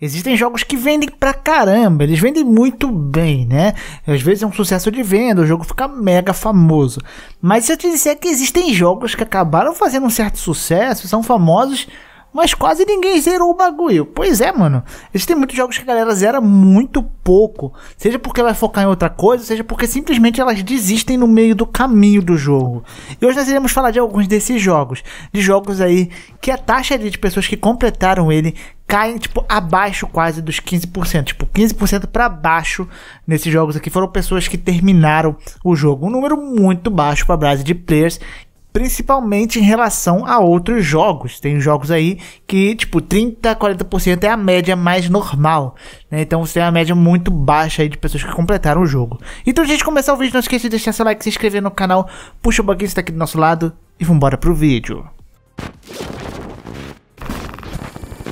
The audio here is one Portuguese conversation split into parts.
Existem jogos que vendem pra caramba, eles vendem muito bem, né? Às vezes é um sucesso de venda, o jogo fica mega famoso. Mas se eu te disser que existem jogos que acabaram fazendo um certo sucesso, são famosos, mas quase ninguém zerou o bagulho. Pois é, mano. Existem muitos jogos que a galera zera muito pouco. Seja porque vai focar em outra coisa, seja porque simplesmente elas desistem no meio do caminho do jogo. E hoje nós iremos falar de alguns desses jogos. De jogos aí que a taxa de pessoas que completaram ele caem, tipo, abaixo quase dos 15%. Tipo, 15% para baixo nesses jogos aqui foram pessoas que terminaram o jogo. Um número muito baixo para a base de players principalmente em relação a outros jogos. Tem jogos aí que, tipo, 30, 40% é a média mais normal, né? Então você tem uma média muito baixa aí de pessoas que completaram o jogo. Então, gente, começar o vídeo, não esqueça de deixar seu like, se inscrever no canal, puxa o banquinho, está aqui do nosso lado e vambora pro vídeo.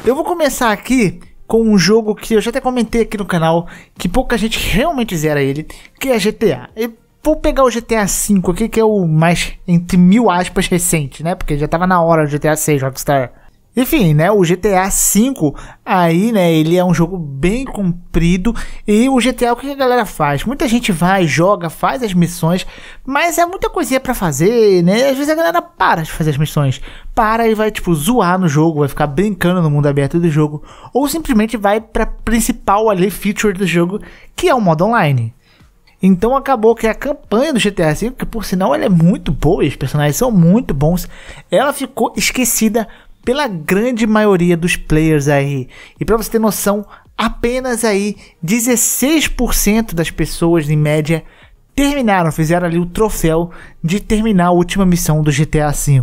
Eu vou começar aqui com um jogo que eu já até comentei aqui no canal, que pouca gente realmente zera ele, que é GTA. E vou pegar o GTA V aqui, que é o mais, entre mil aspas, recente, né? Porque já tava na hora o GTA VI Rockstar. Enfim, né, o GTA V, aí, né, ele é um jogo bem comprido e o GTA o que a galera faz? Muita gente vai, joga, faz as missões, mas é muita coisinha para fazer, né? Às vezes a galera para de fazer as missões, para e vai tipo zoar no jogo, vai ficar brincando no mundo aberto do jogo, ou simplesmente vai para principal ali feature do jogo, que é o modo online. Então acabou que a campanha do GTA V, que por sinal ela é muito boa, os personagens são muito bons, ela ficou esquecida pela grande maioria dos players aí. E para você ter noção, apenas aí 16% das pessoas em média terminaram, fizeram ali o troféu de terminar a última missão do GTA V.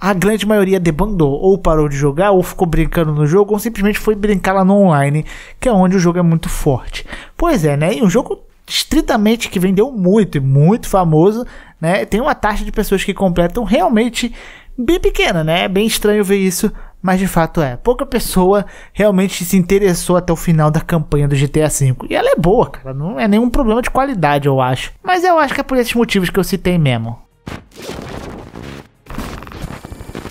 A grande maioria debandou, ou parou de jogar, ou ficou brincando no jogo, ou simplesmente foi brincar lá no online, que é onde o jogo é muito forte. Pois é, né? E o jogo estritamente que vendeu muito e muito famoso, né? Tem uma taxa de pessoas que completam realmente bem pequena, né? É bem estranho ver isso, mas de fato é. Pouca pessoa realmente se interessou até o final da campanha do GTA V. E ela é boa, cara. Não é nenhum problema de qualidade, eu acho. Mas eu acho que é por esses motivos que eu citei mesmo.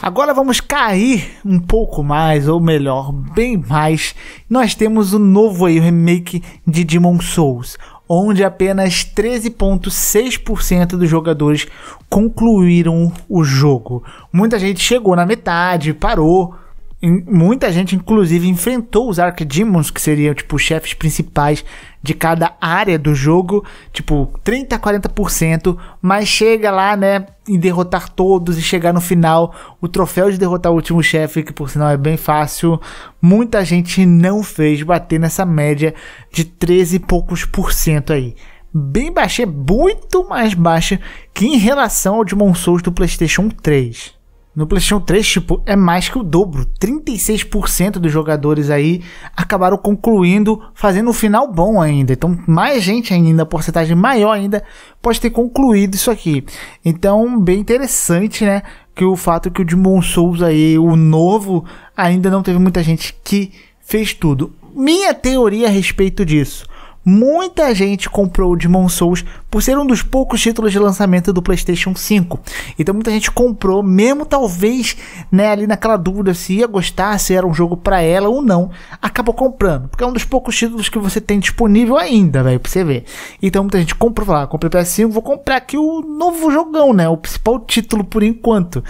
Agora vamos cair um pouco mais, ou melhor, bem mais. Nós temos o um novo aí, o remake de Demon Souls onde apenas 13,6% dos jogadores concluíram o jogo. Muita gente chegou na metade, parou, muita gente, inclusive, enfrentou os Archdemons, que seriam, tipo, chefes principais de cada área do jogo, tipo, 30, 40%, mas chega lá, né, e derrotar todos e chegar no final, o troféu de derrotar o último chefe, que por sinal é bem fácil, muita gente não fez bater nessa média de 13 e poucos por cento aí bem baixa, é muito mais baixa que em relação ao Demon Souls do PlayStation 3. No PlayStation 3, tipo, é mais que o dobro. 36% dos jogadores aí acabaram concluindo, fazendo um final bom ainda. Então, mais gente ainda, porcentagem maior ainda, pode ter concluído isso aqui. Então, bem interessante, né? Que o fato que o Demon Souls aí, o novo, ainda não teve muita gente que fez tudo. Minha teoria a respeito disso Muita gente comprou o Demon Souls por ser um dos poucos títulos de lançamento do PlayStation 5. Então muita gente comprou, mesmo talvez, né, ali naquela dúvida se ia gostar, se era um jogo para ela ou não, acabou comprando, porque é um dos poucos títulos que você tem disponível ainda, velho, pra você ver. Então muita gente comprou, falou, ah, comprei PS5, vou comprar aqui o novo jogão, né, o principal título por enquanto.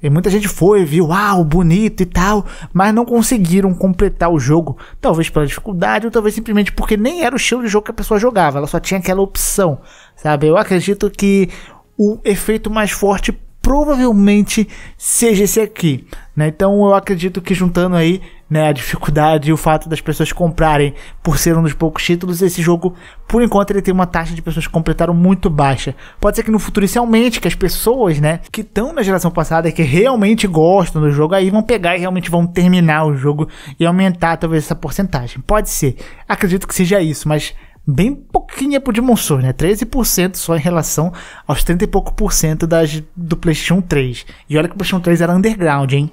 E muita gente foi, viu, uau, bonito e tal, mas não conseguiram completar o jogo, talvez pela dificuldade, ou talvez simplesmente porque nem era o estilo de jogo que a pessoa jogava, ela só tinha aquela opção, sabe? Eu acredito que o efeito mais forte provavelmente seja esse aqui, né? Então eu acredito que juntando aí né, a dificuldade e o fato das pessoas comprarem por ser um dos poucos títulos, esse jogo, por enquanto, ele tem uma taxa de pessoas que completaram muito baixa. Pode ser que no futuro isso aumente, que as pessoas, né, que estão na geração passada, que realmente gostam do jogo, aí vão pegar e realmente vão terminar o jogo e aumentar talvez essa porcentagem. Pode ser. Acredito que seja isso, mas bem pouquinha é pro Demon Souls, né? 13% só em relação aos 30 e pouco por cento das, do PlayStation 3. E olha que o PlayStation 3 era underground, hein?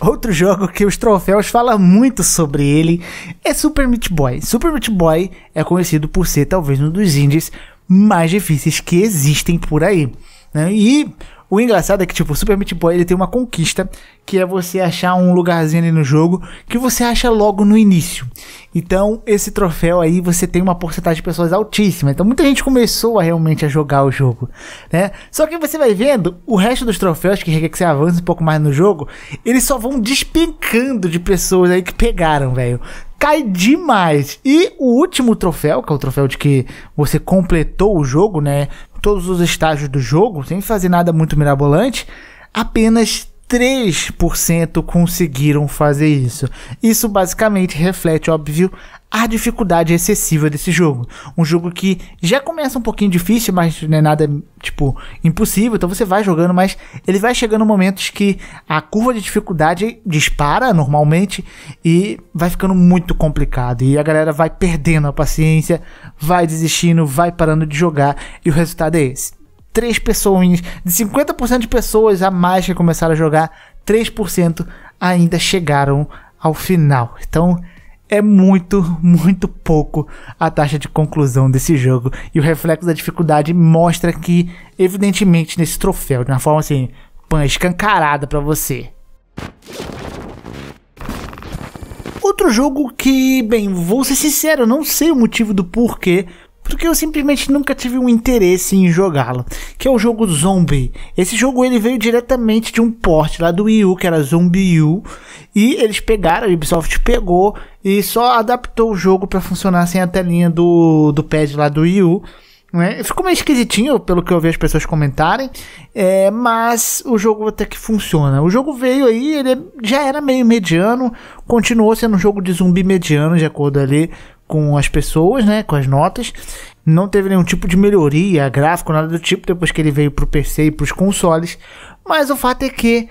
Outro jogo que os troféus falam muito sobre ele é Super Meat Boy. Super Meat Boy é conhecido por ser talvez um dos indies mais difíceis que existem por aí. Né? E o engraçado é que, tipo, o Super Meat Boy ele tem uma conquista, que é você achar um lugarzinho ali no jogo que você acha logo no início. Então, esse troféu aí você tem uma porcentagem de pessoas altíssima. Então, muita gente começou a realmente a jogar o jogo, né? Só que você vai vendo o resto dos troféus que requer que você avance um pouco mais no jogo, eles só vão despencando de pessoas aí que pegaram, velho cai demais. E o último troféu, que é o troféu de que você completou o jogo, né? Todos os estágios do jogo, sem fazer nada muito mirabolante, apenas 3% conseguiram fazer isso. Isso basicamente reflete, óbvio, a dificuldade excessiva desse jogo. Um jogo que já começa um pouquinho difícil, mas não é nada, tipo, impossível. Então você vai jogando, mas ele vai chegando momentos que a curva de dificuldade dispara normalmente e vai ficando muito complicado. E a galera vai perdendo a paciência, vai desistindo, vai parando de jogar. E o resultado é esse. Três pessoas, de 50% de pessoas a mais que começaram a jogar, 3% ainda chegaram ao final. Então, é muito, muito pouco a taxa de conclusão desse jogo. E o reflexo da dificuldade mostra que, evidentemente, nesse troféu, de uma forma assim, pã, escancarada para você. Outro jogo que, bem, vou ser sincero, não sei o motivo do porquê porque eu simplesmente nunca tive um interesse em jogá-lo, que é o jogo Zombie. Esse jogo ele veio diretamente de um port lá do Wii U, que era Zombie U, e eles pegaram, a Ubisoft pegou e só adaptou o jogo para funcionar sem a telinha do, do pad lá do Wii U. Né? Ficou meio esquisitinho, pelo que eu vi as pessoas comentarem, é, mas o jogo até que funciona. O jogo veio aí, ele já era meio mediano, continuou sendo um jogo de zumbi mediano, de acordo ali com as pessoas, né, com as notas. Não teve nenhum tipo de melhoria, gráfico, nada do tipo, depois que ele veio pro PC e pros consoles. Mas o fato é que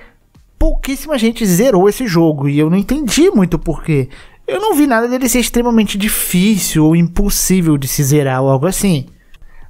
pouquíssima gente zerou esse jogo e eu não entendi muito porquê. Eu não vi nada dele ser extremamente difícil ou impossível de se zerar ou algo assim.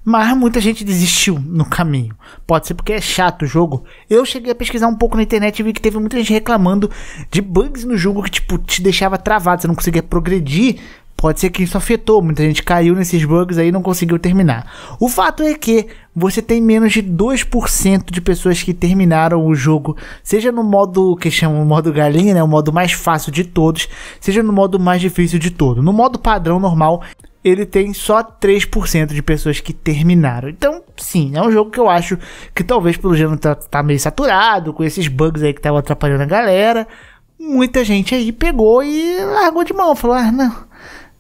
Mas muita gente desistiu no caminho. Pode ser porque é chato o jogo. Eu cheguei a pesquisar um pouco na internet e vi que teve muita gente reclamando de bugs no jogo que tipo te deixava travado, você não conseguia progredir. Pode ser que isso afetou, muita gente caiu nesses bugs aí e não conseguiu terminar. O fato é que você tem menos de 2% de pessoas que terminaram o jogo, seja no modo que chamam modo galinha, né, o modo mais fácil de todos, seja no modo mais difícil de todo. No modo padrão normal, ele tem só 3% de pessoas que terminaram. Então, sim, é um jogo que eu acho que talvez pelo jeito tá, tá meio saturado, com esses bugs aí que estavam atrapalhando a galera. Muita gente aí pegou e largou de mão, falou: ah, não,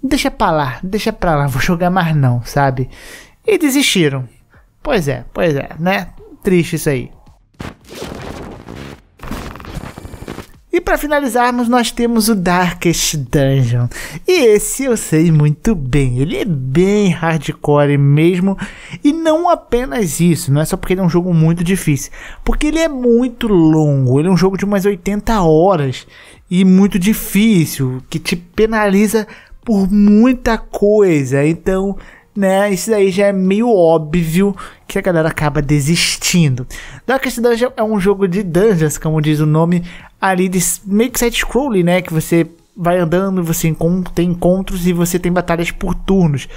deixa pra lá, deixa pra lá, vou jogar mais não, sabe? E desistiram. Pois é, pois é, né? Triste isso aí. E para finalizarmos, nós temos o Darkest Dungeon. E esse eu sei muito bem, ele é bem hardcore mesmo. E não apenas isso, não é só porque ele é um jogo muito difícil, porque ele é muito longo, ele é um jogo de umas 80 horas e muito difícil, que te penaliza por muita coisa. Então, né? Isso daí já é meio óbvio que a galera acaba desistindo. Darkest Dungeon é um jogo de dungeons, como diz o nome, ali de meio que side-scrolling, né? Que você vai andando, você tem encontros e você tem batalhas por turnos.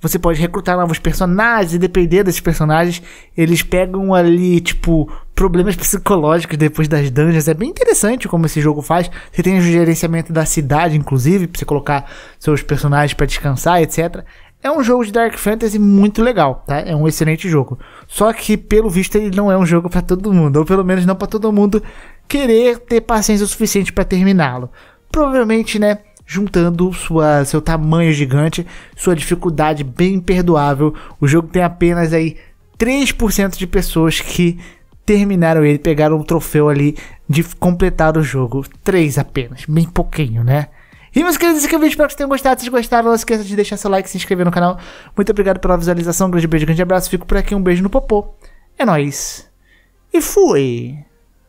Você pode recrutar novos personagens e depender desses personagens, eles pegam ali, tipo, problemas psicológicos depois das dungeons. É bem interessante como esse jogo faz. Você tem o gerenciamento da cidade, inclusive, pra você colocar seus personagens para descansar, etc. É um jogo de Dark Fantasy muito legal, tá? É um excelente jogo. Só que, pelo visto, ele não é um jogo para todo mundo, ou pelo menos não para todo mundo querer ter paciência o suficiente para terminá-lo. Provavelmente, né? juntando sua, seu tamanho gigante, sua dificuldade bem imperdoável. O jogo tem apenas aí 3% de pessoas que terminaram ele, pegaram o um troféu ali de completar o jogo. 3 apenas, bem pouquinho, né? E meus queridos, esse é o vídeo. Espero que vocês tenham gostado. Se vocês gostaram, não esqueça de deixar seu like e se inscrever no canal. Muito obrigado pela visualização. Um grande beijo, grande abraço. Fico por aqui. Um beijo no popô. É nóis. E fui.